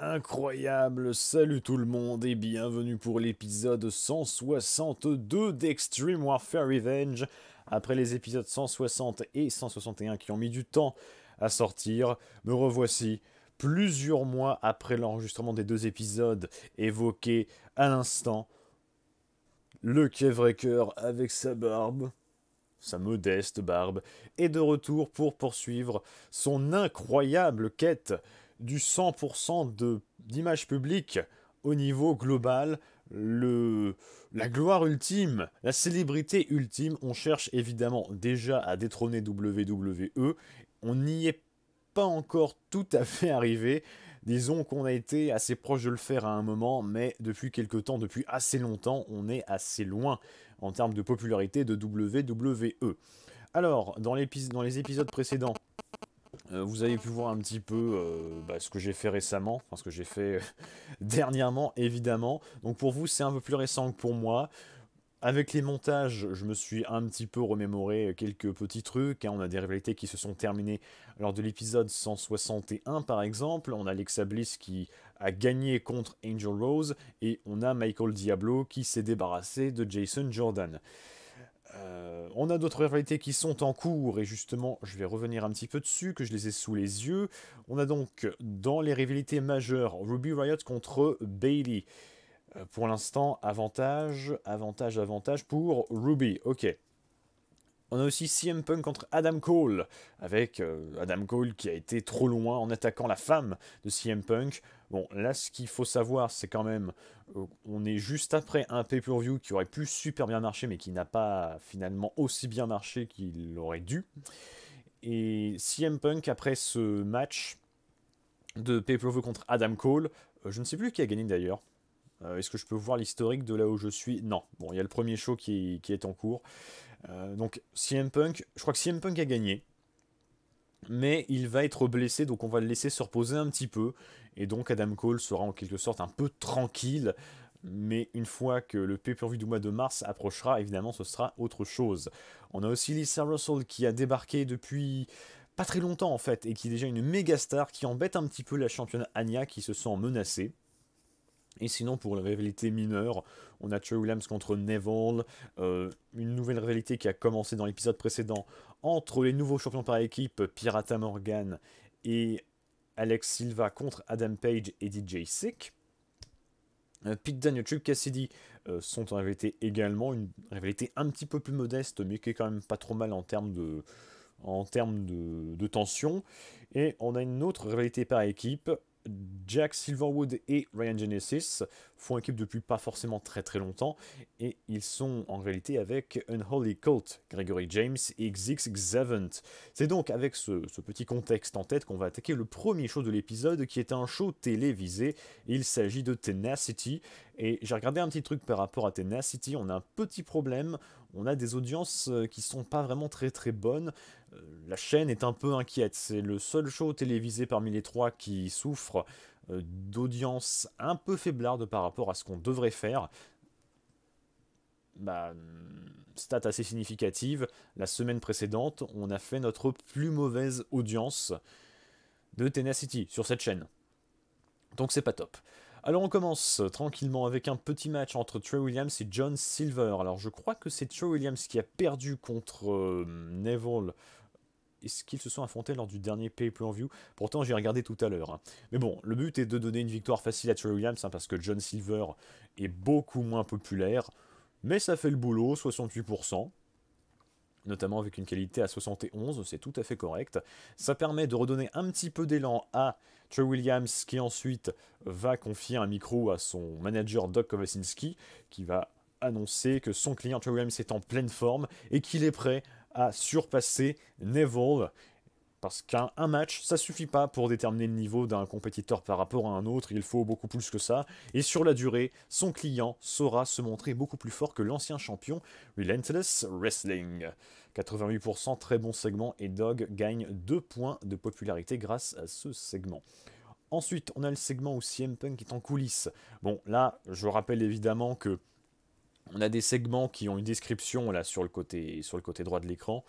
Incroyable, salut tout le monde et bienvenue pour l'épisode 162 d'Extreme Warfare Revenge. Après les épisodes 160 et 161 qui ont mis du temps à sortir, me revoici plusieurs mois après l'enregistrement des deux épisodes évoqués à l'instant. Le Kevraker avec sa barbe, sa modeste barbe, est de retour pour poursuivre son incroyable quête du 100% de, d'image publique au niveau global, le, la gloire ultime, la célébrité ultime, on cherche évidemment déjà à détrôner WWE, on n'y est pas encore tout à fait arrivé, disons qu'on a été assez proche de le faire à un moment, mais depuis quelque temps, depuis assez longtemps, on est assez loin en termes de popularité de WWE. Alors, dans, dans les épisodes précédents, euh, vous avez pu voir un petit peu euh, bah, ce que j'ai fait récemment, enfin ce que j'ai fait euh, dernièrement évidemment. Donc pour vous c'est un peu plus récent que pour moi. Avec les montages, je me suis un petit peu remémoré quelques petits trucs. Hein. On a des rivalités qui se sont terminées lors de l'épisode 161 par exemple. On a Alexa Bliss qui a gagné contre Angel Rose et on a Michael Diablo qui s'est débarrassé de Jason Jordan. Euh, on a d'autres rivalités qui sont en cours, et justement, je vais revenir un petit peu dessus, que je les ai sous les yeux. On a donc, dans les rivalités majeures, Ruby Riot contre Bailey. Euh, pour l'instant, avantage, avantage, avantage pour Ruby, ok. On a aussi CM Punk contre Adam Cole, avec euh, Adam Cole qui a été trop loin en attaquant la femme de CM Punk. Bon, là, ce qu'il faut savoir, c'est quand même, euh, on est juste après un pay-per-view qui aurait pu super bien marcher, mais qui n'a pas finalement aussi bien marché qu'il aurait dû. Et CM Punk, après ce match de pay-per-view contre Adam Cole, euh, je ne sais plus qui a gagné d'ailleurs. Est-ce que je peux voir l'historique de là où je suis Non. Bon, il y a le premier show qui est en cours. Euh, donc CM Punk, je crois que CM Punk a gagné. Mais il va être blessé, donc on va le laisser se reposer un petit peu. Et donc Adam Cole sera en quelque sorte un peu tranquille. Mais une fois que le pay-per-view du mois de mars approchera, évidemment, ce sera autre chose. On a aussi Lisa Russell qui a débarqué depuis pas très longtemps en fait, et qui est déjà une méga star qui embête un petit peu la championne Anya qui se sent menacée. Et sinon, pour la rivalité mineure, on a Trey Williams contre Neville, euh, une nouvelle rivalité qui a commencé dans l'épisode précédent entre les nouveaux champions par équipe, Pirata Morgan et Alex Silva contre Adam Page et DJ Sick. Euh, Pete Daniel, et Cassidy euh, sont en réalité également, une rivalité un petit peu plus modeste, mais qui est quand même pas trop mal en termes de, en de tension. Et on a une autre rivalité par équipe Jack Silverwood et Ryan Genesis font équipe depuis pas forcément très très longtemps et ils sont en réalité avec Unholy Cult, Gregory James et x C'est donc avec ce, ce, petit contexte en tête qu'on va attaquer le premier show de l'épisode qui est un show télévisé. Il s'agit de Tenacity et j'ai regardé un petit truc par rapport à Tenacity. On a un petit problème, on a des audiences euh, qui sont pas vraiment très très bonnes. Euh, la chaîne est un peu inquiète. C'est le seul show télévisé parmi les trois qui souffre euh, d'audience un peu faiblardes par rapport à ce qu'on devrait faire. Bah, hmm, stat assez significative, la semaine précédente, on a fait notre plus mauvaise audience de Tenacity sur cette chaîne. Donc c'est pas top. Alors on commence tranquillement avec un petit match entre Trey Williams et John Silver. Alors je crois que c'est Trey Williams qui a perdu contre euh, Neville. Est-ce qu'ils se sont affrontés lors du dernier pay-per-view Pourtant, j'ai regardé tout à l'heure. Hein. Mais bon, le but est de donner une victoire facile à Trey Williams, hein, parce que John Silver est beaucoup moins populaire. Mais ça fait le boulot, 68% notamment avec une qualité à 71, c'est tout à fait correct. Ça permet de redonner un petit peu d'élan à Trey Williams, qui ensuite va confier un micro à son manager Doc Kovacinski, qui va annoncer que son client Trey Williams est en pleine forme et qu'il est prêt à surpasser Neville, parce qu'un match, ça suffit pas pour déterminer le niveau d'un compétiteur par rapport à un autre, il faut beaucoup plus que ça, et sur la durée, son client saura se montrer beaucoup plus fort que l'ancien champion Relentless Wrestling. 88% très bon segment et Dog gagne 2 points de popularité grâce à ce segment. Ensuite, on a le segment où CM Punk est en coulisses. Bon, là, je rappelle évidemment que on a des segments qui ont une description là sur le côté, sur le côté droit de l'écran.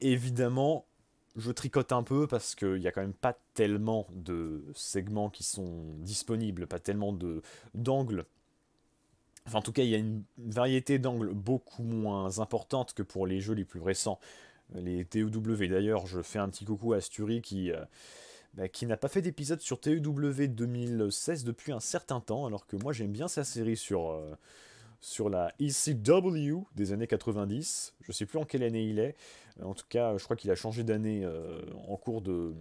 Évidemment, je tricote un peu parce qu'il n'y a quand même pas tellement de segments qui sont disponibles, pas tellement d'angles. Enfin, en tout cas, il y a une variété d'angles beaucoup moins importante que pour les jeux les plus récents. Les TEW, d'ailleurs, je fais un petit coucou à Asturi qui, euh, bah, qui n'a pas fait d'épisode sur TEW 2016 depuis un certain temps, alors que moi j'aime bien sa série sur, euh, sur la ECW des années 90. Je sais plus en quelle année il est. Euh, en tout cas, je crois qu'il a changé d'année euh, en cours de...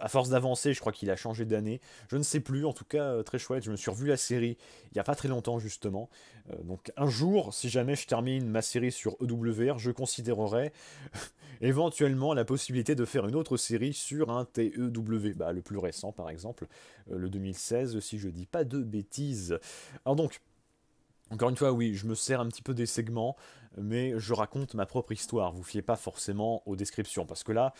à force d'avancer, je crois qu'il a changé d'année. Je ne sais plus, en tout cas, euh, très chouette. Je me suis revu la série il n'y a pas très longtemps, justement. donc, un jour, si jamais je termine ma série sur EWR, je considérerai éventuellement la possibilité de faire une autre série sur un TEW. Bah, le plus récent, par exemple, le 2016, si je dis pas de bêtises. Alors, donc, encore une fois, oui, je me sers un petit peu des segments, mais je raconte ma propre histoire. Vous fiez pas forcément aux descriptions, parce que là,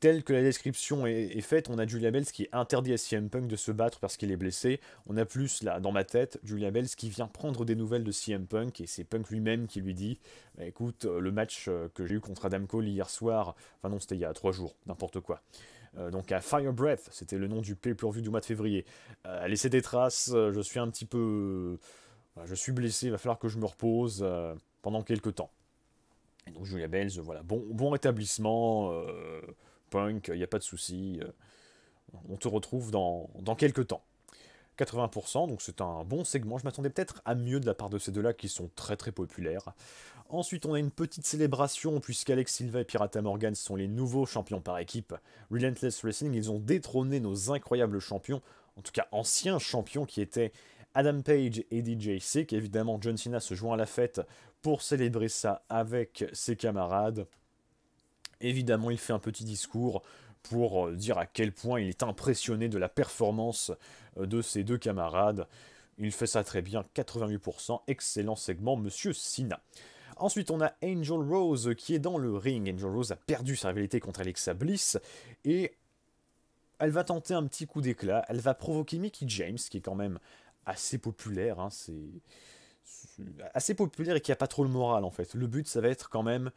telle que la description est, faite, on a Julia Bells qui est interdit à CM Punk de se battre parce qu'il est blessé. On a plus, là, dans ma tête, Julia Bells qui vient prendre des nouvelles de CM Punk et c'est Punk lui-même qui lui dit bah, Écoute, euh, le match euh, que j'ai eu contre Adam Cole hier soir, enfin non, c'était il y a trois jours, n'importe quoi. Euh, donc à Fire Breath, c'était le nom du pay per du mois de février. Euh, a laissé des traces, euh, je suis un petit peu... Euh, bah, je suis blessé, il va falloir que je me repose pendant quelques temps. Et donc Julia Bells, voilà, bon, bon rétablissement, punk, il n'y a pas de souci. on te retrouve dans, dans quelques temps. 80%, donc c'est un bon segment. Je m'attendais peut-être à mieux de la part de ces deux-là qui sont très très populaires. Ensuite, on a une petite célébration puisqu'Alex Silva et Pirata Morgan sont les nouveaux champions par équipe. Relentless Wrestling, ils ont détrôné nos incroyables champions, en tout cas anciens champions qui étaient Adam Page et DJ Sick. Évidemment, John Cena se joint à la fête pour célébrer ça avec ses camarades. Évidemment, il fait un petit discours pour euh, dire à quel point il est impressionné de la performance euh, de ses deux camarades. Il fait ça très bien, 88%, excellent segment, Monsieur Sina. Ensuite, on a Angel Rose qui est dans le ring. Angel Rose a perdu sa rivalité contre Alexa Bliss et elle va tenter un petit coup d'éclat. Elle va provoquer Mickey James, qui est quand même assez populaire. Hein. c'est assez populaire et qui a pas trop le moral en fait. Le but, ça va être quand même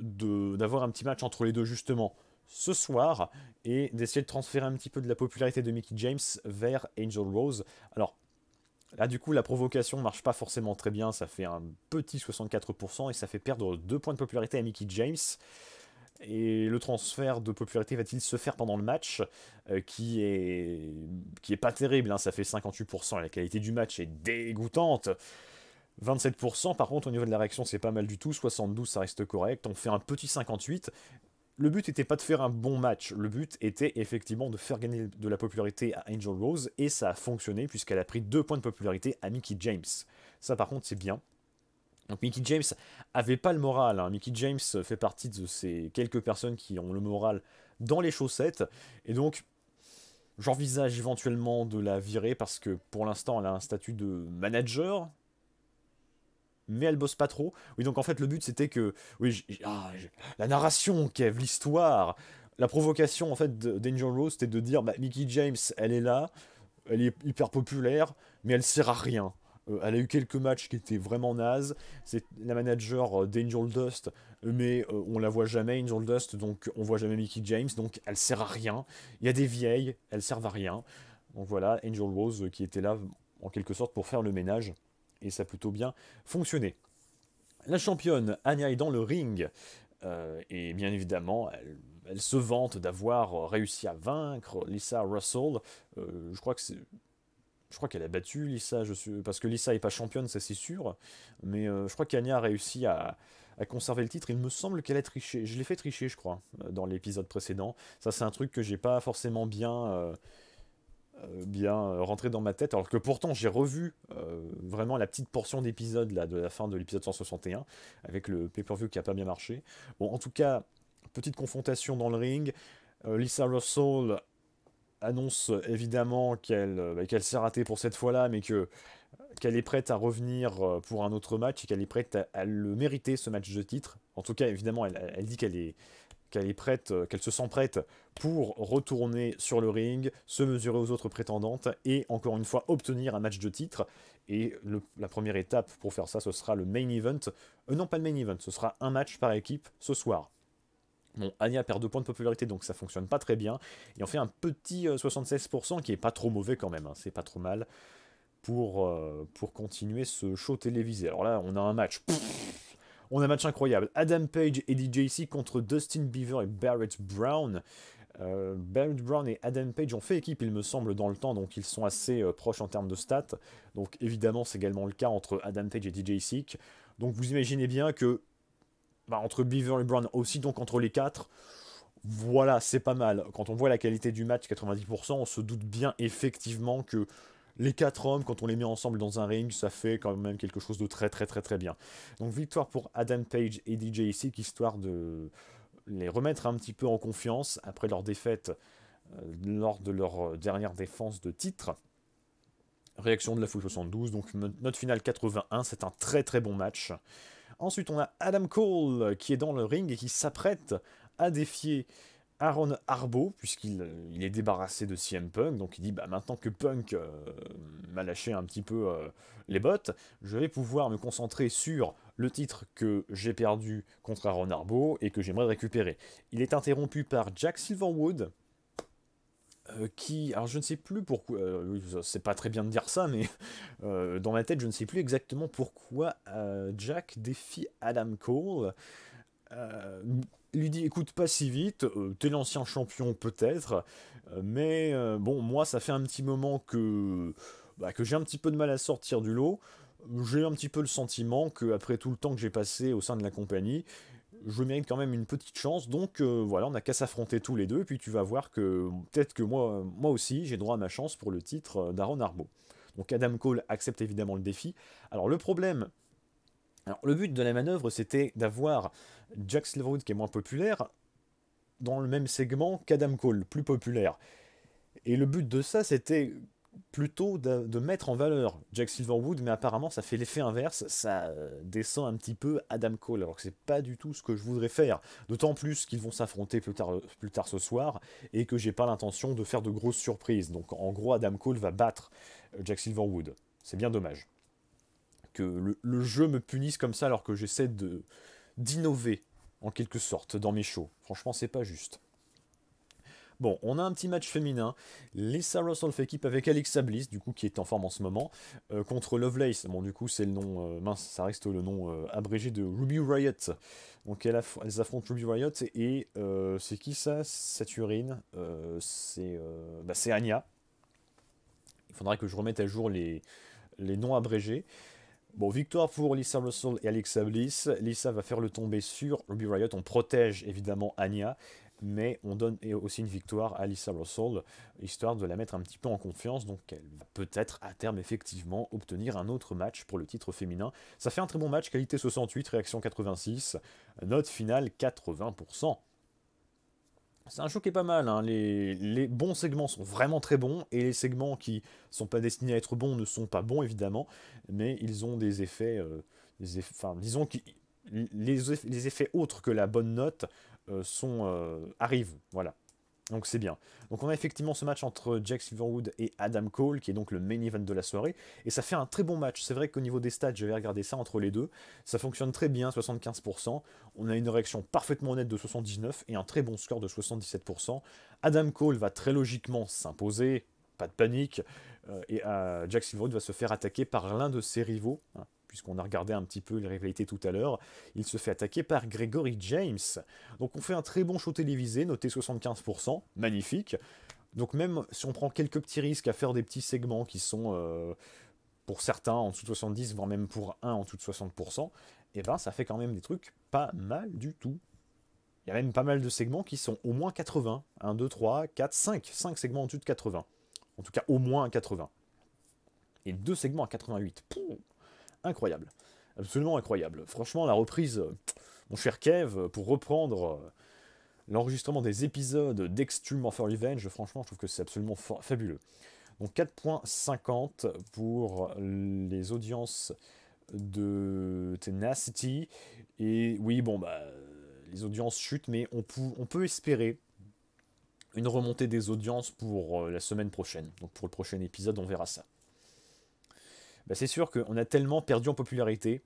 d'avoir un petit match entre les deux justement ce soir et d'essayer de transférer un petit peu de la popularité de Mickey James vers Angel Rose. Alors, Là, du coup, la provocation marche pas forcément très bien. Ça fait un petit 64% et ça fait perdre 2 points de popularité à Mickey James. Et le transfert de popularité va-t-il se faire pendant le match euh, qui, est... qui est pas terrible. Hein. Ça fait 58%. et La qualité du match est dégoûtante. 27%, par contre, au niveau de la réaction, c'est pas mal du tout. 72, ça reste correct. On fait un petit 58 le but n'était pas de faire un bon match, le but était effectivement de faire gagner de la popularité à Angel Rose, et ça a fonctionné puisqu'elle a pris deux points de popularité à Mickey James. Ça par contre c'est bien. Donc Mickey James avait pas le moral, hein. Mickey James fait partie de ces quelques personnes qui ont le moral dans les chaussettes, et donc j'envisage éventuellement de la virer parce que pour l'instant elle a un statut de manager, mais elle bosse pas trop. Oui, donc en fait, le but c'était que. Oui, ah, la narration, Kev, l'histoire. La provocation en fait d'Angel Rose c'était de dire bah, Mickey James, elle est là, elle est hyper populaire, mais elle sert à rien. Euh, elle a eu quelques matchs qui étaient vraiment nazes. C'est la manager euh, d'Angel Dust, mais euh, on la voit jamais, Angel Dust, donc on voit jamais Mickey James, donc elle sert à rien. Il y a des vieilles, elles servent à rien. Donc voilà, Angel Rose qui était là en quelque sorte pour faire le ménage et ça a plutôt bien fonctionné. La championne Anya est dans le ring, euh, et bien évidemment, elle, se vante d'avoir réussi à vaincre Lisa Russell. Euh, je crois que c'est. Je crois qu'elle a battu Lisa, parce que Lisa n'est pas championne, ça c'est sûr. Mais euh, je crois qu'Anya a réussi à, à, conserver le titre. Il me semble qu'elle a triché. Je l'ai fait tricher, je crois, dans l'épisode précédent. Ça, c'est un truc que j'ai pas forcément bien euh, bien euh, rentré dans ma tête, alors que pourtant j'ai revu euh, vraiment la petite portion d'épisode là de la fin de l'épisode 161 avec le pay-per-view qui a pas bien marché. Bon, en tout cas, petite confrontation dans le ring. Lisa Russell annonce évidemment qu'elle bah, s'est ratée pour cette fois-là, mais que qu'elle est prête à revenir pour un autre match et qu'elle est prête à, à, le mériter ce match de titre. En tout cas, évidemment, elle, elle dit qu'elle est qu'elle est prête, euh, qu'elle se sent prête pour retourner sur le ring, se mesurer aux autres prétendantes et encore une fois obtenir un match de titre. Et la première étape pour faire ça, ce sera le main event. Euh, non, pas le main event, ce sera un match par équipe ce soir. Bon, Anya perd deux points de popularité, donc ça fonctionne pas très bien. Et on fait un petit 76% euh, qui est pas trop mauvais quand même, hein. c'est pas trop mal pour, pour continuer ce show télévisé. Alors là, on a un match. On a un match incroyable. Adam Page et DJC contre Dustin Beaver et Barrett Brown. Euh, Barrett Brown et Adam Page ont fait équipe, il me semble, dans le temps, donc ils sont assez euh, proches en termes de stats. Donc évidemment, c'est également le cas entre Adam Page et DJ Seek. Donc vous imaginez bien que, bah, entre Beaver et Brown aussi, donc entre les quatre, voilà, c'est pas mal. Quand on voit la qualité du match, 90%, on se doute bien effectivement que les quatre hommes, quand on les met ensemble dans un ring, ça fait quand même quelque chose de très très très très bien. Donc victoire pour Adam Page et DJ ici, histoire de les remettre un petit peu en confiance après leur défaite euh, lors de leur euh, dernière défense de titre. Réaction de la foule 72, donc notre finale 81, c'est un très très bon match. Ensuite on a Adam Cole euh, qui est dans le ring et qui s'apprête à défier Aaron Arbo, puisqu'il euh, il est débarrassé de CM Punk, donc il dit bah, maintenant que Punk euh, m'a lâché un petit peu euh, les bottes, je vais pouvoir me concentrer sur le titre que j'ai perdu contre Aaron Arbo et que j'aimerais récupérer. Il est interrompu par Jack Silverwood, qui, alors je ne sais plus pourquoi, c'est pas très bien de dire ça, mais dans ma tête, je ne sais plus exactement pourquoi Jack défie Adam Cole lui dit écoute pas si vite, euh, t'es l'ancien champion peut-être, euh, mais euh, bon moi ça fait un petit moment que, bah, que j'ai un petit peu de mal à sortir du lot. J'ai un petit peu le sentiment que après tout le temps que j'ai passé au sein de la compagnie, je mérite quand même une petite chance. Donc voilà, on n'a qu'à s'affronter tous les deux, puis tu vas voir que peut-être que moi, moi aussi j'ai droit à ma chance pour le titre d'Aaron Arbo. Donc Adam Cole accepte évidemment le défi. Alors le problème, alors le but de la manœuvre c'était d'avoir Jack Silverwood qui est moins populaire, dans le même segment qu'Adam Cole, plus populaire. Et le but de ça, c'était plutôt de, mettre en valeur Jack Silverwood, mais apparemment ça fait l'effet inverse, ça euh, descend un petit peu Adam Cole, alors que c'est pas du tout ce que je voudrais faire. D'autant plus qu'ils vont s'affronter plus tard, euh, plus tard ce soir, et que j'ai pas l'intention de faire de grosses surprises. Donc en gros, Adam Cole va battre euh, Jack Silverwood. C'est bien dommage. Que le, jeu me punisse comme ça alors que j'essaie de, d'innover, en quelque sorte, dans mes shows. Franchement, c'est pas juste. Bon, on a un petit match féminin. Lisa Russell fait équipe avec Alexa Bliss, du coup, qui est en forme en ce moment, euh, contre Lovelace. Bon, du coup, c'est le nom, euh, mince, ça reste le nom euh, abrégé de Ruby Riot. Donc, elles, affrontent Ruby Riot et c'est qui ça Saturine C'est bah, Anya. Il faudrait que je remette à jour les, les noms abrégés. Bon, victoire pour Lisa Russell et Alexa Bliss. Lisa va faire le tomber sur Ruby Riot. On protège évidemment Anya, mais on donne aussi une victoire à Lisa Russell, histoire de la mettre un petit peu en confiance. Donc, elle va peut-être à terme effectivement obtenir un autre match pour le titre féminin. Ça fait un très bon match, qualité 68, réaction 86, note finale 80%. C'est un show qui est pas mal, hein. les, bons segments sont vraiment très bons, et les segments qui sont pas destinés à être bons ne sont pas bons évidemment, mais ils ont des effets, euh, des enfin disons que les, effets autres que la bonne note euh, sont, euh, arrivent, voilà. Donc c'est bien. Donc on a effectivement ce match entre Jack Silverwood et Adam Cole, qui est donc le main event de la soirée, et ça fait un très bon match. C'est vrai qu'au niveau des stats, j'avais regardé ça entre les deux, ça fonctionne très bien, 75%. On a une réaction parfaitement honnête de 79 et un très bon score de 77%. Adam Cole va très logiquement s'imposer, pas de panique, euh, et euh, Jack Silverwood va se faire attaquer par l'un de ses rivaux, hein, puisqu'on a regardé un petit peu les rivalités tout à l'heure. Il se fait attaquer par Gregory James. Donc on fait un très bon show télévisé, noté 75%, magnifique. Donc même si on prend quelques petits risques à faire des petits segments qui sont euh, pour certains en dessous de 70, voire même pour un en dessous de 60%, et eh ben ça fait quand même des trucs pas mal du tout. Il y a même pas mal de segments qui sont au moins 80. 1, 2, 3, 4, 5. 5 segments en dessous de 80. En tout cas, au moins 80. Et deux segments à 88 incroyable. Absolument incroyable. Franchement, la reprise, euh, mon cher Kev, euh, pour reprendre euh, l'enregistrement des épisodes d'Extreme for Revenge, franchement, je trouve que c'est absolument fabuleux. Donc 4.50 pour les audiences de Tenacity. Et oui, bon, bah, les audiences chutent, mais on, on peut espérer une remontée des audiences pour la semaine prochaine. Donc pour le prochain épisode, on verra ça. Bah, c'est sûr qu'on a tellement perdu en popularité.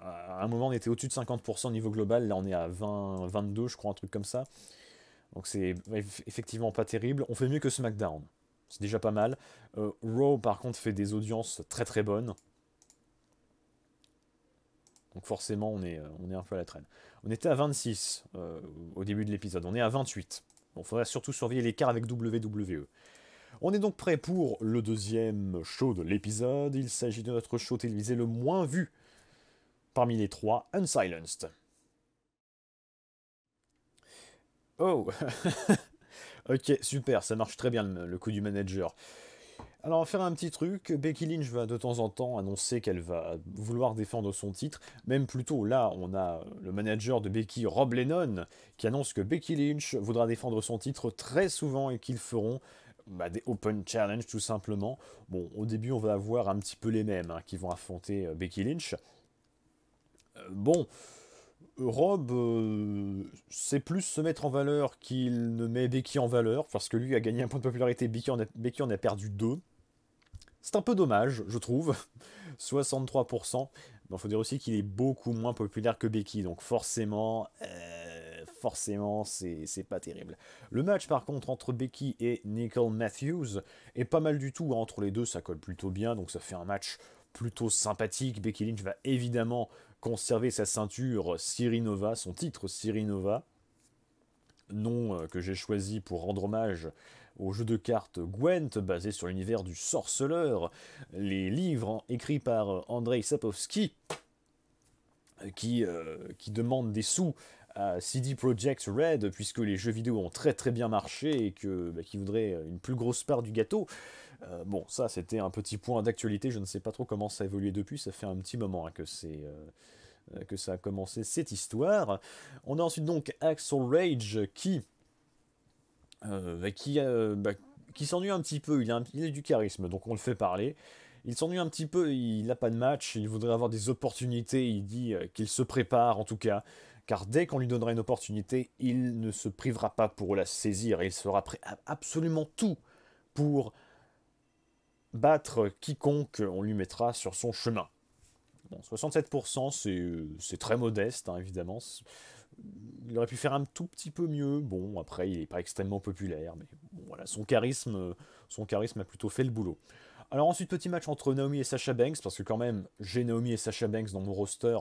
À un moment, on était au-dessus de 50% au niveau global. Là, on est à 20, 22, je crois, un truc comme ça. Donc, c'est effectivement pas terrible. On fait mieux que SmackDown. C'est déjà pas mal. Euh, Raw, par contre, fait des audiences très très bonnes. Donc forcément, on est, euh, on est un peu à la traîne. On était à 26 euh, au début de l'épisode. On est à 28. Bon, faudrait surtout surveiller l'écart avec WWE. On est donc prêt pour le deuxième show de l'épisode. Il s'agit de notre show télévisé le moins vu parmi les trois, Unsilenced. Oh Ok, super, ça marche très bien le coup du manager. Alors, on va faire un petit truc. Becky Lynch va de temps en temps annoncer qu'elle va vouloir défendre son titre. Même plutôt, là, on a le manager de Becky, Rob Lennon, qui annonce que Becky Lynch voudra défendre son titre très souvent et qu'ils feront bah, des Open Challenge tout simplement. Bon, au début, on va avoir un petit peu les mêmes hein, qui vont affronter euh, Becky Lynch. Euh, bon, Rob euh, c'est plus se mettre en valeur qu'il ne met Becky en valeur, parce que lui a gagné un point de popularité, Becky en a, perdu deux. C'est un peu dommage, je trouve. 63%. Mais Il faut dire aussi qu'il est beaucoup moins populaire que Becky, donc forcément, forcément, c'est pas terrible. Le match, par contre, entre Becky et Nicole Matthews est pas mal du tout. Entre les deux, ça colle plutôt bien, donc ça fait un match plutôt sympathique. Becky Lynch va évidemment conserver sa ceinture Sirinova, son titre Sirinova, nom euh, que j'ai choisi pour rendre hommage au jeu de cartes Gwent, basé sur l'univers du sorceleur, les livres écrits par euh, Andrei Sapowski, euh, qui, qui demande des sous CD Projekt Red, puisque les jeux vidéo ont très très bien marché et que bah, qui voudraient une plus grosse part du gâteau. Euh, bon, ça c'était un petit point d'actualité, je ne sais pas trop comment ça a évolué depuis, ça fait un petit moment hein, que c'est... Euh, que ça a commencé cette histoire. On a ensuite donc Axel Rage qui, euh, bah, qui, s'ennuie un petit peu, il il a du charisme, donc on le fait parler. Il s'ennuie un petit peu, il n'a pas de match, il voudrait avoir des opportunités, il dit qu'il se prépare en tout cas, car dès qu'on lui donnera une opportunité, il ne se privera pas pour la saisir, et il sera prêt à absolument tout pour battre quiconque on lui mettra sur son chemin. Bon, 67%, euh, c'est très modeste, hein, évidemment. Il aurait pu faire un tout petit peu mieux. Bon, après, il n'est pas extrêmement populaire, mais voilà, son charisme, euh, son charisme a plutôt fait le boulot. Alors ensuite, petit match entre Naomi et Sasha Banks, parce que quand même, j'ai Naomi et Sasha Banks dans mon roster,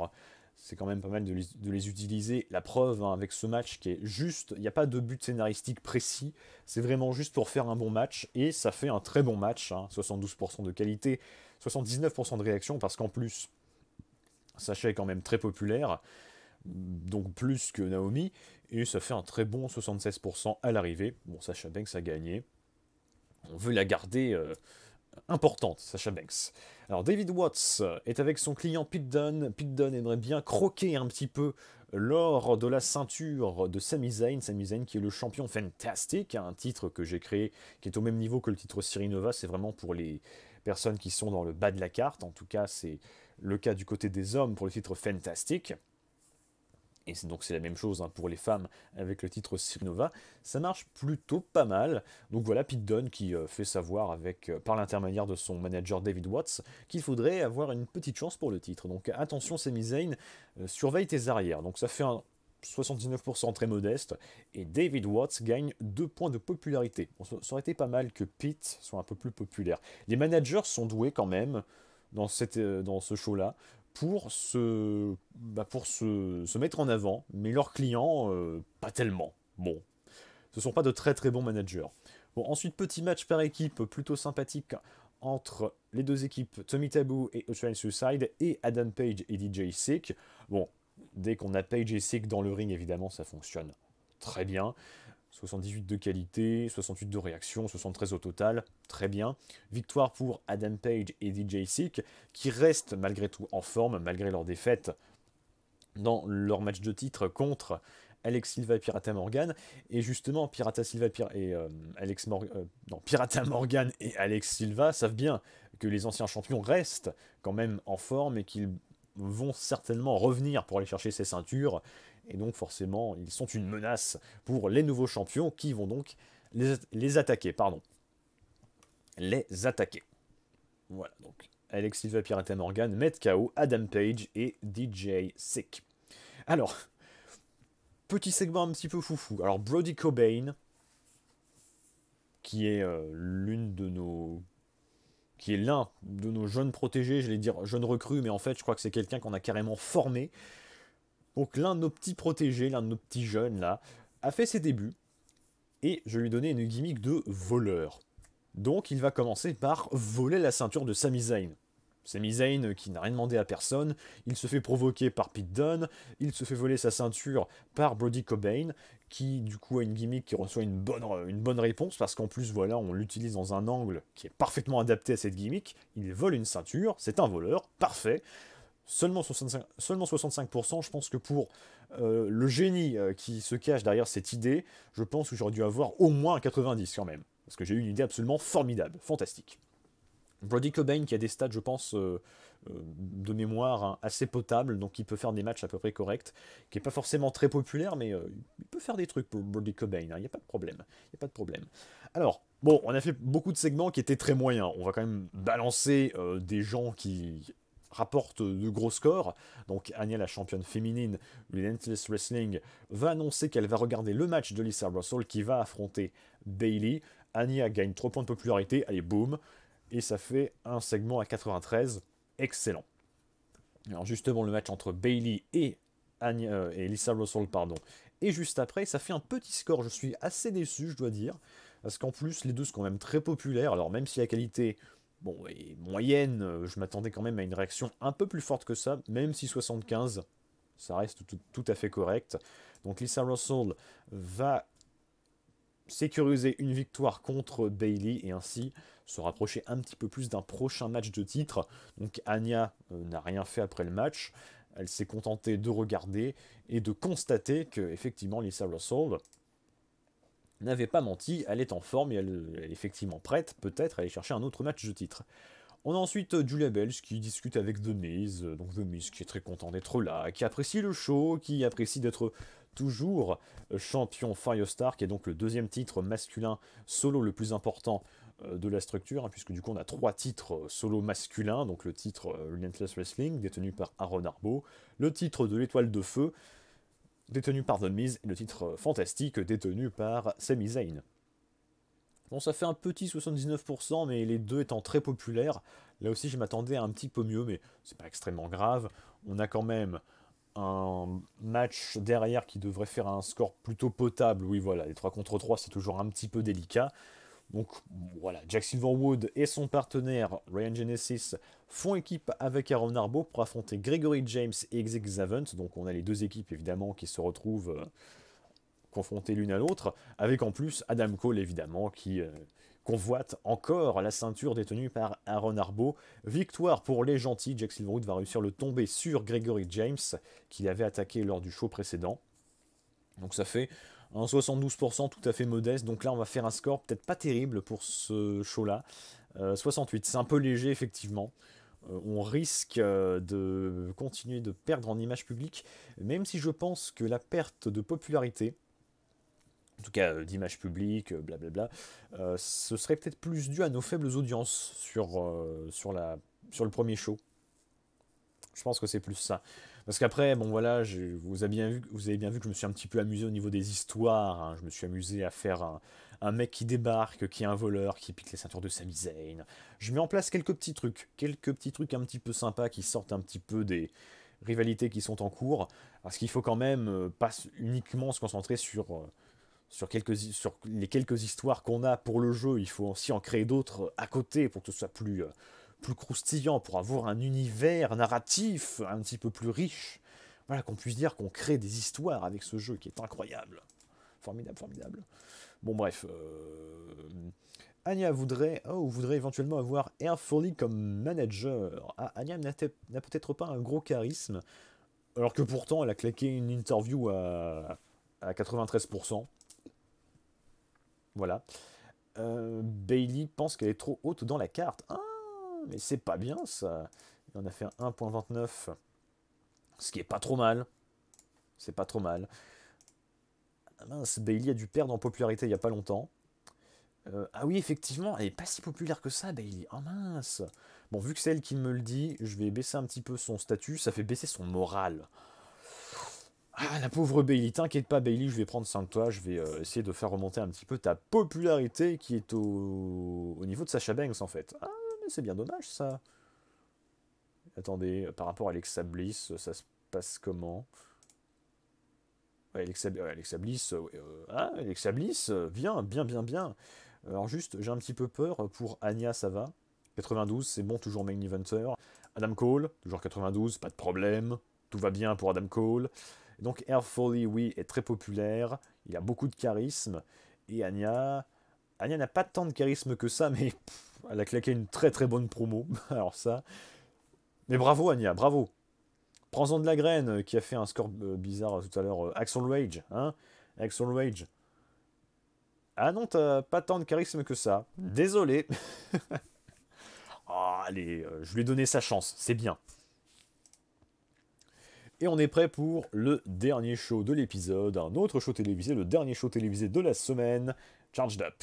c'est quand même pas mal de les, utiliser. La preuve hein, avec ce match qui est juste, il n'y a pas de but scénaristique précis, c'est vraiment juste pour faire un bon match, et ça fait un très bon match, 72% hein. de qualité, 79% de réaction, parce qu'en plus, Sacha est quand même très populaire, donc plus que Naomi, et ça fait un très bon 76% à l'arrivée. Bon, Sacha Banks a gagné, on veut la garder... Euh, importante, Sacha Banks. Alors David Watts est avec son client Pete Dunn. Pete Dunn aimerait bien croquer un petit peu l'or de la ceinture de Sami Zayn. Sami Zayn qui est le champion fantastique, hein, un titre que j'ai créé qui est au même niveau que le titre Sirinova. C'est vraiment pour les personnes qui sont dans le bas de la carte. En tout cas, c'est le cas du côté des hommes pour le titre fantastique et donc c'est la même chose hein, pour les femmes avec le titre Sirinova. ça marche plutôt pas mal. Donc voilà Pete Dunne qui euh, fait savoir avec, euh, par l'intermédiaire de son manager David Watts qu'il faudrait avoir une petite chance pour le titre. Donc attention Sami Zayn, euh, surveille tes arrières. Donc ça fait un 79% très modeste, et David Watts gagne 2 points de popularité. ça aurait été pas mal que Pete soit un peu plus populaire. Les managers sont doués quand même dans, cette, dans ce show-là pour se, bah, pour se, mettre en avant, mais leurs clients, euh, pas tellement. Bon, ce sont pas de très très bons managers. Bon, ensuite, petit match par équipe plutôt sympathique entre les deux équipes, Tommy Tabou et Australian Suicide, et Adam Page et DJ Sick. Bon, dès qu'on a Page et Sick dans le ring, évidemment, ça fonctionne très bien. 78 de qualité, 68 de réaction, 73 au total, très bien. Victoire pour Adam Page et DJ Sick, qui restent malgré tout en forme, malgré leur défaite dans leur match de titre contre Alex Silva et Pirata Morgan. Et justement, Pirata Silva et euh, Alex euh, Morgan et Alex Silva savent bien que les anciens champions restent quand même en forme et qu'ils vont certainement revenir pour aller chercher ces ceintures et donc forcément ils sont une menace pour les nouveaux champions qui vont donc les, attaquer, pardon. Les attaquer. Voilà, donc Alex Silva, Pirate Morgan, Met KO, Adam Page et DJ Sick. Alors, petit segment un petit peu foufou. Alors, Brody Cobain, qui est euh, l'une de nos qui est l'un de nos jeunes protégés, je vais dire jeunes recrue, mais en fait, je crois que c'est quelqu'un qu'on a carrément formé, donc l'un de nos petits protégés, l'un de nos petits jeunes là, a fait ses débuts et je lui donnais une gimmick de voleur. Donc il va commencer par voler la ceinture de Sami Zayn. Sami Zayn euh, qui n'a rien demandé à personne, il se fait provoquer par Pete Dunne, il se fait voler sa ceinture par Brody Cobain, qui du coup a une gimmick qui reçoit une bonne, euh, une bonne réponse, parce qu'en plus voilà, on l'utilise dans un angle qui est parfaitement adapté à cette gimmick, il vole une ceinture, c'est un voleur, parfait, seulement 65%, seulement 65% je pense que pour euh, le génie euh, qui se cache derrière cette idée, je pense que j'aurais dû avoir au moins 90 quand même. Parce que j'ai eu une idée absolument formidable, fantastique. Brody Cobain qui a des stats, je pense, euh, de mémoire hein, assez potable donc il peut faire des matchs à peu près corrects, qui n'est pas forcément très populaire, mais il peut faire des trucs pour Brody Cobain, hein, il n'y a pas de problème. a pas de problème. Alors, bon, on a fait beaucoup de segments qui étaient très moyens. On va quand même balancer des gens qui rapporte de gros scores. Donc Anya, la championne féminine Relentless Wrestling, va annoncer qu'elle va regarder le match de Lisa Russell qui va affronter Bailey. Anya gagne 3 points de popularité, allez boum, et ça fait un segment à 93, excellent. Alors justement le match entre Bailey et, euh, et Lisa Russell, pardon, et juste après, ça fait un petit score, je suis assez déçu je dois dire, parce qu'en plus les deux sont quand même très populaires, alors même si la qualité Bon, et moyenne, euh, je m'attendais quand même à une réaction un peu plus forte que ça, même si 75, ça reste tout, à fait correct. Donc Lisa Russell va sécuriser une victoire contre Bailey et ainsi se rapprocher un petit peu plus d'un prochain match de titre. Donc Anya euh, n'a rien fait après le match, elle s'est contentée de regarder et de constater que effectivement Lisa Russell n'avait pas menti, elle est en forme et elle, est effectivement prête, peut-être, à aller chercher un autre match de titre. On a ensuite euh, Julia Bells qui discute avec Miz, euh, donc Miz qui est très content d'être là, qui apprécie le show, qui apprécie d'être toujours euh, champion Firestar, qui est donc le deuxième titre masculin solo le plus important de la structure, hein, puisque du coup on a trois titres solo masculins, donc le titre Relentless Wrestling détenu par Aaron Arbo, le titre de l'étoile de feu détenu par Don et le titre fantastique détenu par Sami Zayn. Bon, ça fait un petit 79%, mais les deux étant très populaires, là aussi je m'attendais à un petit peu mieux, mais c'est pas extrêmement grave. On a quand même un match derrière qui devrait faire un score plutôt potable. Oui, voilà, les 3 contre 3, c'est toujours un petit peu délicat. Donc voilà, Jack Silverwood et son partenaire Ryan Genesis font équipe avec Aaron Arbo pour affronter Gregory James et Xig Zavent. Donc on a les deux équipes évidemment qui se retrouvent euh, confrontées l'une à l'autre, avec en plus Adam Cole évidemment qui euh, convoite encore la ceinture détenue par Aaron Arbo. Victoire pour les gentils, Jack Silverwood va réussir le tomber sur Gregory James qu'il avait attaqué lors du show précédent. Donc ça fait un 72% tout à fait modeste. Donc là, on va faire un score peut-être pas terrible pour ce show-là. 68, euh, c'est un peu léger, effectivement. Euh, on risque euh, de continuer de perdre en image publique, même si je pense que la perte de popularité, en tout cas d'image publique, blablabla, ce serait peut-être plus dû à nos faibles audiences sur, sur, la, sur le premier show. Je pense que c'est plus ça. Parce qu'après, bon voilà, vous, avez bien vu, que je me suis un petit peu amusé au niveau des histoires. Hein. Je me suis amusé à faire un, mec qui débarque, qui est un voleur, qui pique les ceintures de Sami Je mets en place quelques petits trucs, quelques petits trucs un petit peu sympas qui sortent un petit peu des rivalités qui sont en cours. Parce qu'il faut quand même euh, pas uniquement se concentrer sur, euh, sur les quelques histoires qu'on a pour le jeu. Il faut aussi en créer d'autres à côté pour que ce soit plus... Euh, plus croustillant, pour avoir un univers narratif un petit peu plus riche. Voilà, qu'on puisse dire qu'on crée des histoires avec ce jeu qui est incroyable. Formidable, formidable. Bon, bref. Euh, Anya voudrait, oh, voudrait éventuellement avoir Air Folly comme manager. Ah, Anya n'a peut-être pas un gros charisme, alors que pourtant elle a claqué une interview à, à 93%. Voilà. Euh, Bailey pense qu'elle est trop haute dans la carte. Ah, mais c'est pas bien ça. Il on a fait 1.29, ce qui est pas trop mal. C'est pas trop mal. Ah mince, Bailey ben, a dû perdre en popularité il y a pas longtemps. Euh, ah oui, effectivement, elle est pas si populaire que ça, Bailey. Ben, oh mince Bon, vu que c'est elle qui me le dit, je vais baisser un petit peu son statut, ça fait baisser son moral. Ah, la pauvre Bailey, t'inquiète pas, Bailey, je vais prendre ça de toi, je vais euh, essayer de faire remonter un petit peu ta popularité qui est au, au niveau de Sacha Banks, en fait. Ah, c'est bien dommage ça. Attendez, par rapport à Alexa Bliss, ça se passe comment euh, Alexa, Bliss, euh, euh, hein, Alexa Bliss, bien, bien, bien, bien. Alors juste, j'ai un petit peu peur pour Anya, ça va. 92, c'est bon, toujours main eventer. Adam Cole, toujours 92, pas de problème. Tout va bien pour Adam Cole. Donc Air Foley oui, est très populaire. Il a beaucoup de charisme. Et Anya, Anya n'a pas tant de charisme que ça, mais elle a claqué une très très bonne promo. Alors ça. Mais bravo Anya, bravo. Prends-en de la graine euh, qui a fait un score euh, bizarre euh, tout à l'heure. Axel Rage, hein Axel Rage. Ah non, t'as pas tant de charisme que ça. Désolé. Ah, allez, je lui ai donné sa chance, c'est bien. Et on est prêt pour le dernier show de l'épisode, un autre show télévisé, le dernier show télévisé de la semaine, Charged Up.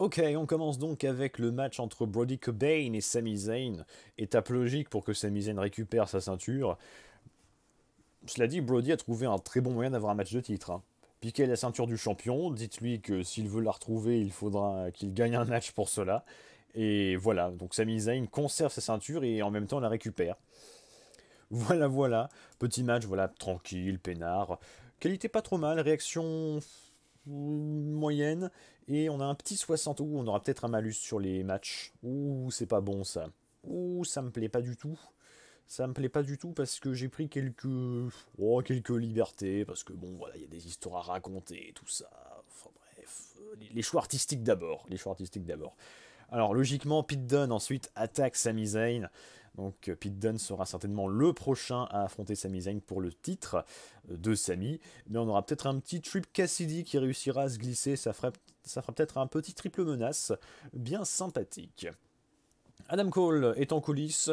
Ok, on commence donc avec le match entre Brody Cobain et Sami Zayn. Étape logique pour que Sami Zayn récupère sa ceinture. Cela dit, Brody a trouvé un très bon moyen d'avoir un match de titre. Hein. Piquer la ceinture du champion, dites-lui que s'il veut la retrouver, il faudra qu'il gagne un match pour cela. Et voilà, donc Sami Zayn conserve sa ceinture et en même temps la récupère. Voilà, voilà, petit match, voilà, tranquille, peinard. Qualité pas trop mal, réaction euh, moyenne et on a un petit 60 où on aura peut-être un malus sur les matchs. Ouh, c'est pas bon ça. Ouh, ça me plaît pas du tout. Ça me plaît pas du tout parce que j'ai pris quelques oh, quelques libertés parce que bon voilà, il y a des histoires à raconter, tout ça. Enfin bref, euh, les choix artistiques d'abord, les choix artistiques d'abord. Alors logiquement, Pete Dunn ensuite attaque Sami Zayn. Donc euh, Pete Dunn sera certainement le prochain à affronter Sami Zayn pour le titre euh, de Sami. Mais on aura peut-être un petit Trip Cassidy qui réussira à se glisser. Ça ferait ça fera peut-être un petit triple menace bien sympathique. Adam Cole est en coulisses,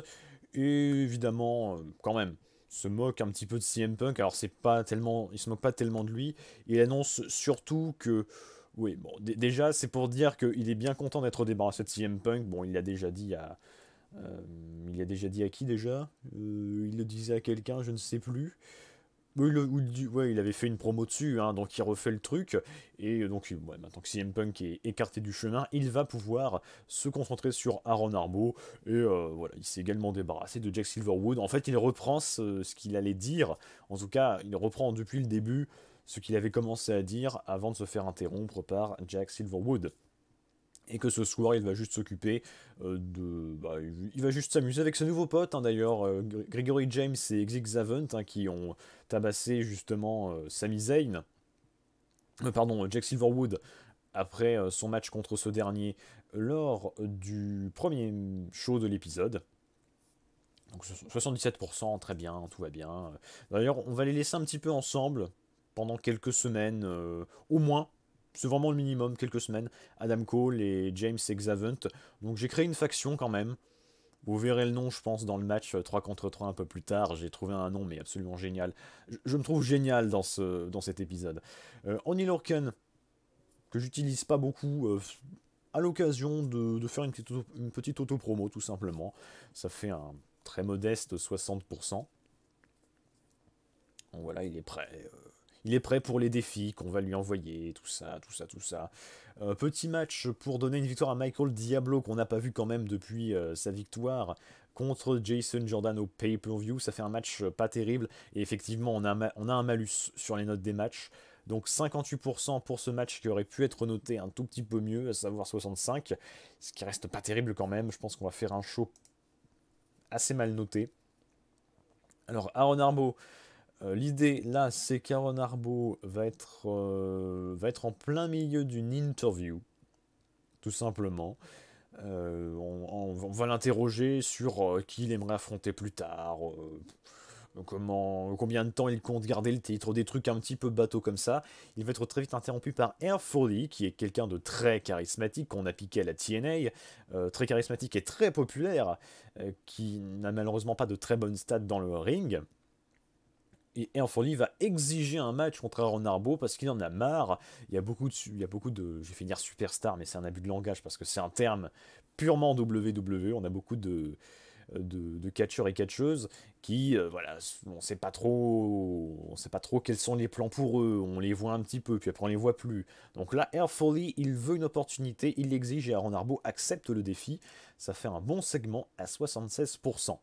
évidemment, euh, quand même, se moque un petit peu de CM Punk, alors c'est pas tellement, il se moque pas tellement de lui, il annonce surtout que oui, bon, déjà, c'est pour dire qu'il est bien content d'être débarrassé de CM Punk. Bon, il l'a déjà dit à. Euh, il l'a déjà dit à qui déjà euh, Il le disait à quelqu'un, je ne sais plus il avait fait une promo dessus, hein, donc il refait le truc. Et donc, maintenant que CM Punk est écarté du chemin, il va pouvoir se concentrer sur Aaron Arbo. Et euh, voilà, il s'est également débarrassé de Jack Silverwood. En fait, il reprend ce qu'il allait dire. En tout cas, il reprend depuis le début ce qu'il avait commencé à dire avant de se faire interrompre par Jack Silverwood. Et que ce soir, il va juste s'occuper euh, de. Bah, il va juste s'amuser avec ses nouveaux potes, hein, d'ailleurs, euh, Gregory James et Exig Zavent, hein, qui ont tabassé justement euh, Sami Zayn. pardon, Jack Silverwood, après son match contre ce dernier, lors du premier show de l'épisode. Donc 77%, très bien, tout va bien. D'ailleurs, on va les laisser un petit peu ensemble pendant quelques semaines, au moins, c'est vraiment le minimum, quelques semaines, Adam Cole et James Exavent. Donc j'ai créé une faction quand même. Vous verrez le nom, je pense, dans le match 3 euh, contre 3 un peu plus tard. J'ai trouvé un nom, mais absolument génial. Je, me trouve génial dans, ce, dans cet épisode. Euh, Oni que j'utilise pas beaucoup, euh, à l'occasion de, faire une petite, une petite auto-promo, tout simplement. Ça fait un très modeste 60%. voilà, il est prêt. Euh il est prêt pour les défis qu'on va lui envoyer, tout ça, tout ça, tout ça. petit match pour donner une victoire à Michael Diablo qu'on n'a pas vu quand même depuis euh, sa victoire contre Jason Jordan au pay-per-view. Ça fait un match euh, pas terrible et effectivement on a, on a un malus sur les notes des matchs. Donc 58% pour ce match qui aurait pu être noté un tout petit peu mieux, à savoir 65, ce qui reste pas terrible quand même. Je pense qu'on va faire un show assez mal noté. Alors Aaron Arbo euh, l'idée là, c'est qu'Aaron Arbo va être, euh, va être en plein milieu d'une interview, tout simplement. Euh, on, va l'interroger sur qui il aimerait affronter plus tard, combien de temps il compte garder le titre, des trucs un petit peu bateau comme ça. Il va être très vite interrompu par Air Foley, qui est quelqu'un de très charismatique, qu'on a piqué à la TNA, très charismatique et très populaire, qui n'a malheureusement pas de très bonnes stats dans le ring et Air va exiger un match contre Aaron Arbo parce qu'il en a marre. Il y a beaucoup de, il a beaucoup de, je vais finir superstar, mais c'est un abus de langage parce que c'est un terme purement WWE. On a beaucoup de, de, catcheurs et catcheuses qui, euh, voilà, on sait pas trop, on sait pas trop quels sont les plans pour eux. On les voit un petit peu, puis après on les voit plus. Donc là, Air Foley, il veut une opportunité, il l'exige et Aaron Arbo accepte le défi. Ça fait un bon segment à 76%.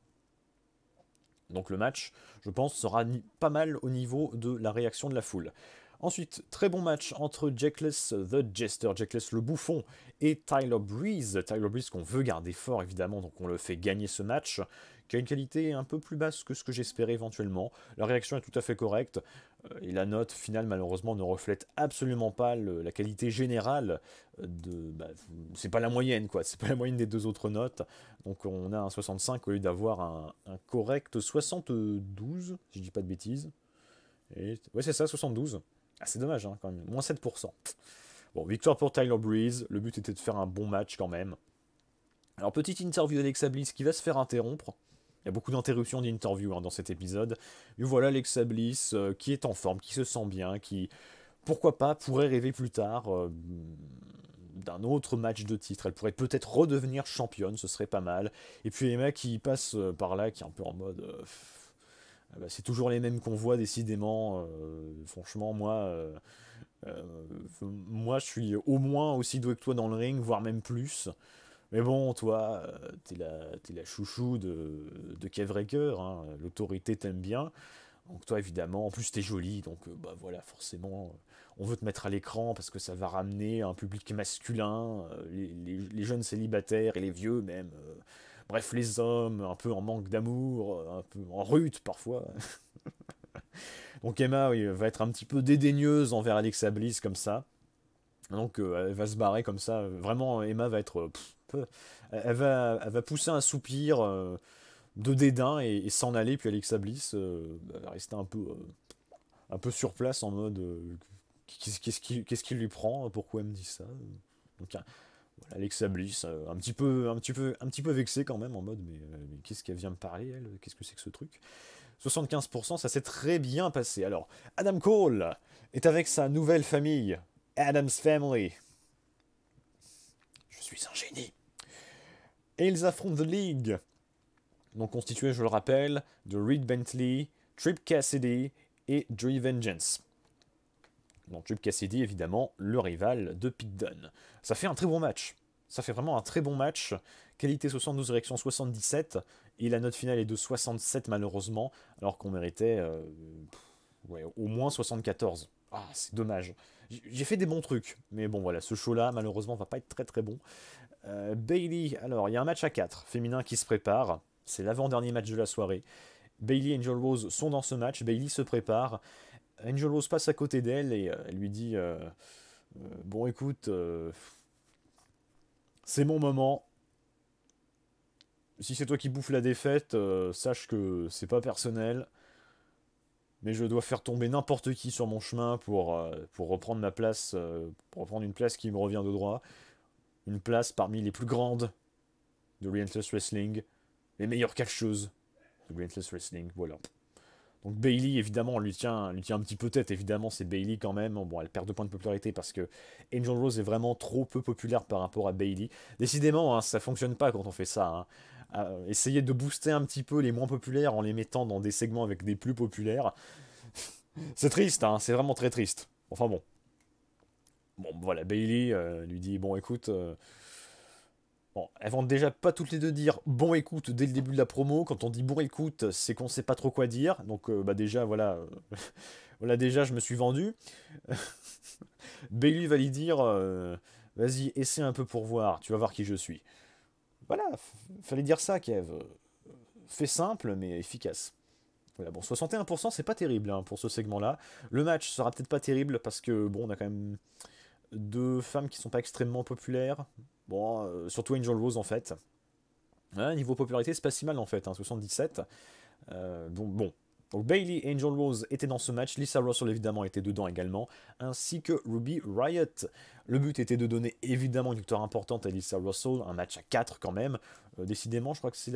Donc le match, je pense, sera pas mal au niveau de la réaction de la foule. Ensuite, très bon match entre Jackless the Jester, Jackless le bouffon, et Tyler Breeze. Tyler Breeze qu'on veut garder fort évidemment, donc on le fait gagner ce match, qui a une qualité un peu plus basse que ce que j'espérais éventuellement. La réaction est tout à fait correcte et la note finale, malheureusement, ne reflète absolument pas la qualité générale de. Bah, c'est pas la moyenne, quoi. C'est pas la moyenne des deux autres notes. Donc, on a un 65 au lieu d'avoir un, correct 72, si je dis pas de bêtises. Et, ouais, c'est ça, 72. Ah, c'est dommage, hein, quand même. Moins 7%. Bon, victoire pour Tyler Breeze. Le but était de faire un bon match, quand même. Alors, petite interview d'Alexa Bliss qui va se faire interrompre. Il y a beaucoup d'interruptions d'interview hein, dans cet épisode. Mais voilà Alexa Bliss euh, qui est en forme, qui se sent bien, qui, pourquoi pas, pourrait rêver plus tard euh, d'un autre match de titre. Elle pourrait peut-être redevenir championne, ce serait pas mal. Et puis Emma qui passe euh, par là, qui est un peu en mode... Ah bah, c'est toujours les mêmes qu'on voit, décidément. franchement, moi... moi, je suis au moins aussi doué que toi dans le ring, voire même plus. Mais bon, toi, euh, t'es la, es la chouchou de, de Kevraker, hein. l'autorité t'aime bien. Donc toi, évidemment, en plus t'es jolie, donc euh, bah voilà, forcément, euh, on veut te mettre à l'écran parce que ça va ramener un public masculin, les, jeunes célibataires et les vieux même, bref, les hommes un peu en manque d'amour, un peu en rut parfois. donc Emma oui, va être un petit peu dédaigneuse envers Alexa Bliss comme ça. Donc elle va se barrer comme ça. Vraiment, Emma va être elle va, va pousser un soupir euh, de dédain et, s'en aller. Puis Alexa Bliss euh, bah, va rester un peu, euh, un peu sur place en mode qu'est-ce qui, lui prend Pourquoi elle me dit ça Donc, hein, voilà, Alexa Bliss, un, petit peu, un, petit peu, un petit peu vexée quand même en mode mais, mais qu'est-ce qu'elle vient me parler elle Qu'est-ce que c'est que ce truc 75%, ça s'est très bien passé. Alors, Adam Cole est avec sa nouvelle famille, Adam's Family. Je suis un génie. Et ils affrontent The League. Donc constitué, je le rappelle, de Reed Bentley, Trip Cassidy et Joey Vengeance. Donc Trip Cassidy, évidemment, le rival de Pete Dunne. Ça fait un très bon match. Ça fait vraiment un très bon match. Qualité 72, réaction 77. Et la note finale est de 67, malheureusement, alors qu'on méritait euh, au moins 74. Ah, c'est dommage. J'ai fait des bons trucs, mais bon, voilà, ce show-là, malheureusement, va pas être très très bon. Euh, Bailey, alors il y a un match à 4 féminin qui se prépare. C'est l'avant-dernier match de la soirée. Bailey et Angel Rose sont dans ce match. Bailey se prépare. Angel Rose passe à côté d'elle et euh, elle lui dit euh, Bon, écoute, c'est mon moment. Si c'est toi qui bouffes la défaite, sache que c'est pas personnel. Mais je dois faire tomber n'importe qui sur mon chemin pour, pour reprendre ma place, pour reprendre une place qui me revient de droit une place parmi les plus grandes de Relentless Wrestling, les meilleures choses de Relentless Wrestling, voilà. Donc Bailey, évidemment, on lui tient, lui tient un petit peu tête, évidemment, c'est Bailey quand même. Bon, elle perd deux points de popularité parce que Angel Rose est vraiment trop peu populaire par rapport à Bailey. Décidément, hein, ça fonctionne pas quand on fait ça. Hein. Euh, essayer de booster un petit peu les moins populaires en les mettant dans des segments avec des plus populaires, c'est triste, hein, c'est vraiment très triste. Enfin bon. Bon, voilà, Bailey euh, lui dit Bon, écoute. Euh, bon, elles vont déjà pas toutes les deux dire bon écoute dès le début de la promo. Quand on dit bon écoute, c'est qu'on sait pas trop quoi dire. Donc euh, bah déjà voilà, voilà déjà je me suis vendu. Bailey va lui dire vas-y essaie un peu pour voir, tu vas voir qui je suis. Voilà, fallait dire ça Kev. Fait simple mais efficace. Voilà, bon, 61%, c'est pas terrible hein, pour ce segment-là. Le match sera peut-être pas terrible parce que, bon, on a quand même de femmes qui sont pas extrêmement populaires. Bon, euh, surtout Angel Rose en fait. Hein, niveau popularité, c'est pas si mal en fait, 77. Hein, euh, bon. Donc Bailey et Angel Rose étaient dans ce match, Lisa Russell évidemment était dedans également, ainsi que Ruby Riot. Le but était de donner évidemment une victoire importante à Lisa Russell, un match à 4 quand même. Euh, décidément, je crois que c'est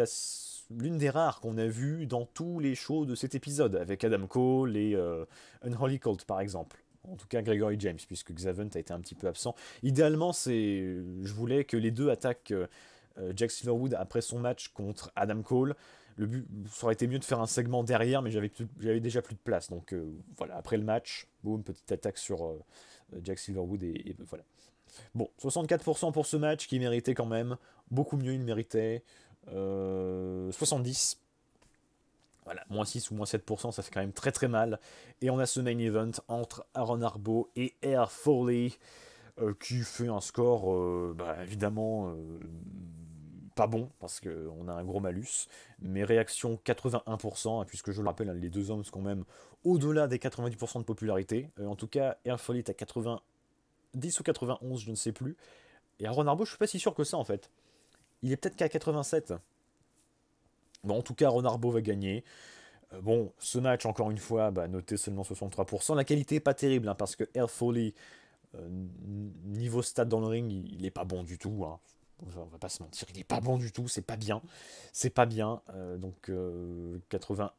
l'une des rares qu'on a vu dans tous les shows de cet épisode, avec Adam Cole et Unholy Cult par exemple en tout cas Gregory James, puisque Xavent a été un petit peu absent. Idéalement, je voulais que les deux attaquent euh, euh, Jack Silverwood après son match contre Adam Cole. Le but, ça aurait été mieux de faire un segment derrière, mais j'avais, déjà plus de place. Donc euh, voilà, après le match, boum, petite attaque sur Jack Silverwood et, voilà. Bon, 64% pour ce match qui méritait quand même. Beaucoup mieux, il méritait. 70 voilà, moins 6 ou moins 7%, ça fait quand même très très mal. Et on a ce main event entre Aaron Arbo et Air Foley, euh, qui fait un score euh, bah, évidemment euh, pas bon, parce qu'on a un gros malus. Mais réaction 81%, puisque je le rappelle, hein, les deux hommes sont quand même au-delà des 90% de popularité. en tout cas, Air Foley est à 90 ou 91, je ne sais plus. Et Aaron Arbo, je suis pas si sûr que ça en fait. Il est peut-être qu'à 87 en tout cas, Ronarbo va gagner. Euh, bon, ce match, encore une fois, bah, noté seulement 63%. La qualité n'est pas terrible, hein, parce que Air Foley, euh, niveau stade dans le ring, il n'est pas bon du tout. On hein. ne on va pas se mentir, il n'est pas bon du tout, c'est pas bien. C'est pas bien. Euh, donc 81%,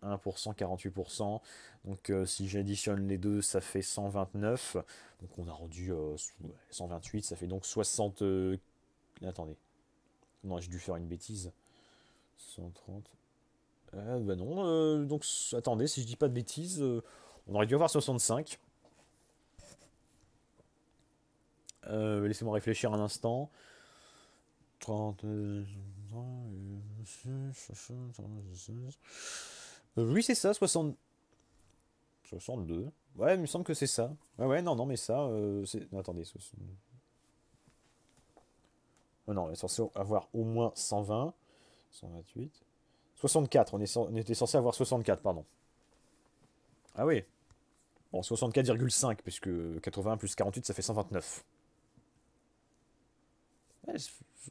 48%. Donc si j'additionne les deux, ça fait 129. Donc on a rendu 128, ça fait donc 60. Attendez. Non, j'ai dû faire une bêtise. 130. Ah, bah non, euh, donc attendez, si je dis pas de bêtises, euh, on aurait dû avoir 65. Euh, laissez-moi réfléchir un instant. 30... oui, c'est ça, 60... 62. Ouais, il me semble que c'est ça. Ouais, ouais, non, non, mais ça, c'est... Attendez, 62. Oh non, est censé avoir au moins 120. 128. 64, on, était censé avoir 64, pardon. Ah oui. Bon, 64,5, puisque 81 plus 48, ça fait 129. Eh,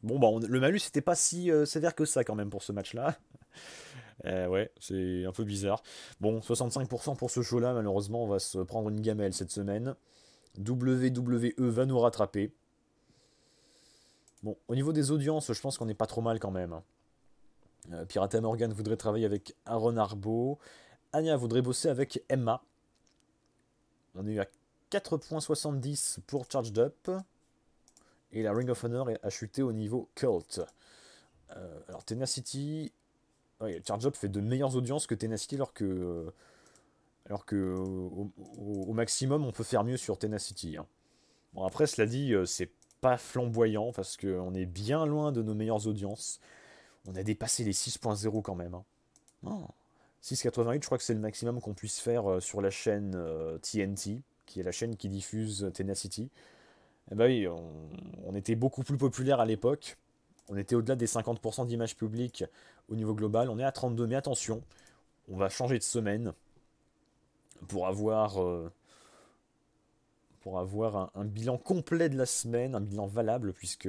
bon, bah, le malus, c'était pas si euh, sévère que ça, quand même, pour ce match-là. Eh ouais, c'est un peu bizarre. Bon, 65% pour ce show-là, malheureusement, on va se prendre une gamelle cette semaine. WWE va nous rattraper. Bon, au niveau des audiences, je pense qu'on n'est pas trop mal quand même. Hein. Euh, Pirata Morgan voudrait travailler avec Aaron Arbo. Anya voudrait bosser avec Emma. On est à 4.70 pour Charged Up. Et la Ring of Honor a chuté au niveau Cult. Euh, alors Tenacity... Charged Charge Up fait de meilleures audiences que Tenacity alors que... Euh, alors que au, maximum on peut faire mieux sur Tenacity. Hein. Bon après cela dit, c'est pas flamboyant parce qu'on est bien loin de nos meilleures audiences. On a dépassé les 6.0 quand même. 6.88, hein. je crois que c'est le maximum qu'on puisse faire euh, sur la chaîne TNT, euh, qui est la chaîne qui diffuse euh, Tenacity. Eh ben oui, on, était beaucoup plus populaire à l'époque. On était au-delà des 50% d'images publiques au niveau global. On est à 32, mais attention, on va changer de semaine pour avoir, pour avoir un, bilan complet de la semaine, un bilan valable, puisque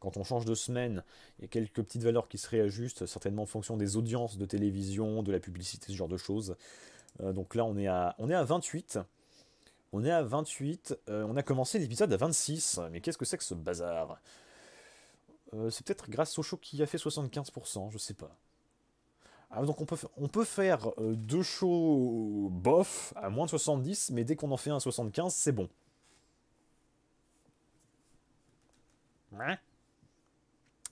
quand on change de semaine, il y a quelques petites valeurs qui se réajustent, certainement en fonction des audiences de télévision, de la publicité, ce genre de choses. Euh, donc là, on est à, on est à 28. On est à 28. Euh, on a commencé l'épisode à 26. Mais qu'est-ce que c'est que ce bazar euh, C'est peut-être grâce au show qui a fait 75%, je sais pas. Ah, donc on peut, on peut faire deux shows bof à moins de 70, mais dès qu'on en fait un à 75, c'est bon. Hein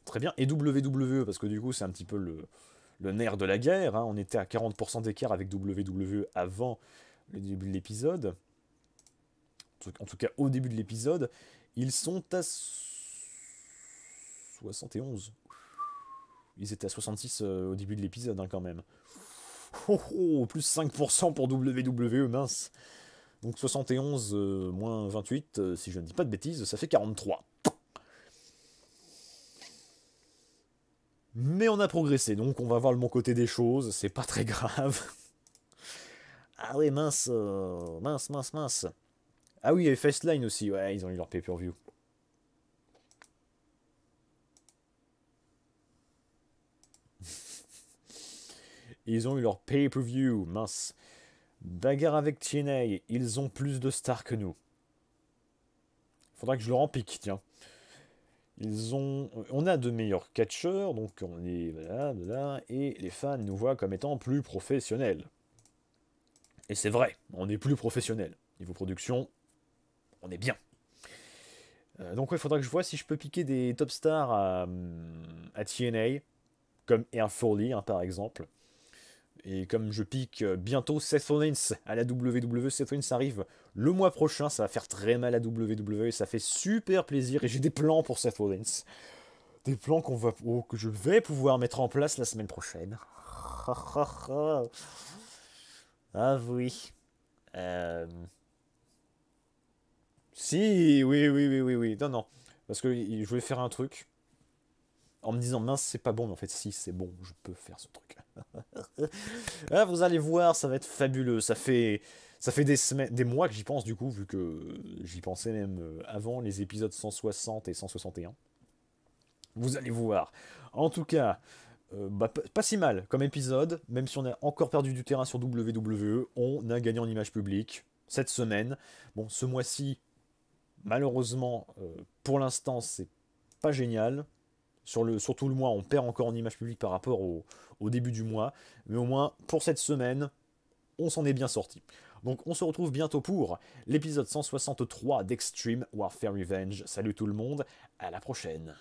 très bien. Et WWE, parce que du coup, c'est un petit peu le, nerf de la guerre. Hein. On était à 40% d'écart avec WWE avant le début de l'épisode. En tout cas, au début de l'épisode, ils sont à 71. Ils étaient à 66 euh, au début de l'épisode, hein, quand même. Oh, oh, plus 5% pour WWE, mince. Donc 71 euh, moins 28, euh, si je ne dis pas de bêtises, ça fait 43. Mais on a progressé, donc on va voir le bon côté des choses, c'est pas très grave. ah ouais, mince, euh, mince, mince, mince. Ah oui, il y avait aussi, ouais, ils ont eu leur pay-per-view. ils ont eu leur pay-per-view, mince. Bagarre avec TNA, ils ont plus de stars que nous. Faudra que je leur en pique, tiens. Ils ont, on a de meilleurs catcheurs, donc on est voilà, là et les fans nous voient comme étant plus professionnels. Et c'est vrai, on est plus professionnels. Niveau production, on est bien. Euh, donc il faudra que je vois si je peux piquer des top stars à, TNA, comme Air Forley hein, par exemple. Et comme je pique euh, bientôt Seth Rollins à la WWE, Seth Rollins arrive le mois prochain, ça va faire très mal à WWE, ça fait super plaisir et j'ai des plans pour Seth Rollins. Des plans qu'on va, oh, que je vais pouvoir mettre en place la semaine prochaine. ah oui. Euh, si, oui, oui, oui, oui, oui. Non, non. Parce que je voulais faire un truc en me disant mince, c'est pas bon, mais en fait, si, c'est bon, je peux faire ce truc. Ah, vous allez voir, ça va être fabuleux. Ça fait, ça fait des semaines, des mois que j'y pense du coup, vu que j'y pensais même euh, avant les épisodes 160 et 161. Vous allez voir. En tout cas, euh, bah, pas si mal comme épisode, même si on a encore perdu du terrain sur WWE, on a gagné en image publique cette semaine. Bon, ce mois-ci, malheureusement, euh, pour l'instant, c'est pas génial sur, le, tout le mois, on perd encore en image publique par rapport au, au début du mois. Mais au moins, pour cette semaine, on s'en est bien sorti. Donc on se retrouve bientôt pour l'épisode 163 d'Extreme Warfare Revenge. Salut tout le monde, à la prochaine.